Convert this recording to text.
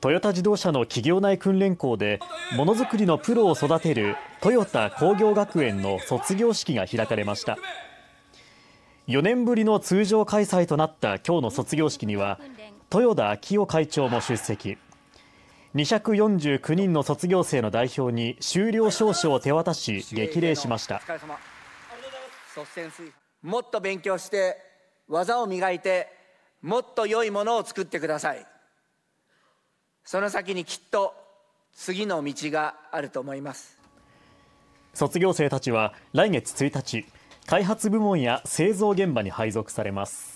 トヨタ自動車の企業内訓練校でものづくりのプロを育てるトヨタ工業学園の卒業式が開かれました4年ぶりの通常開催となった今日の卒業式には豊田昭夫会長も出席249人の卒業生の代表に修了証書を手渡し激励しましたもっと勉強して技を磨いてもっと良いものを作ってくださいその先にきっと次の道があると思います卒業生たちは来月1日開発部門や製造現場に配属されます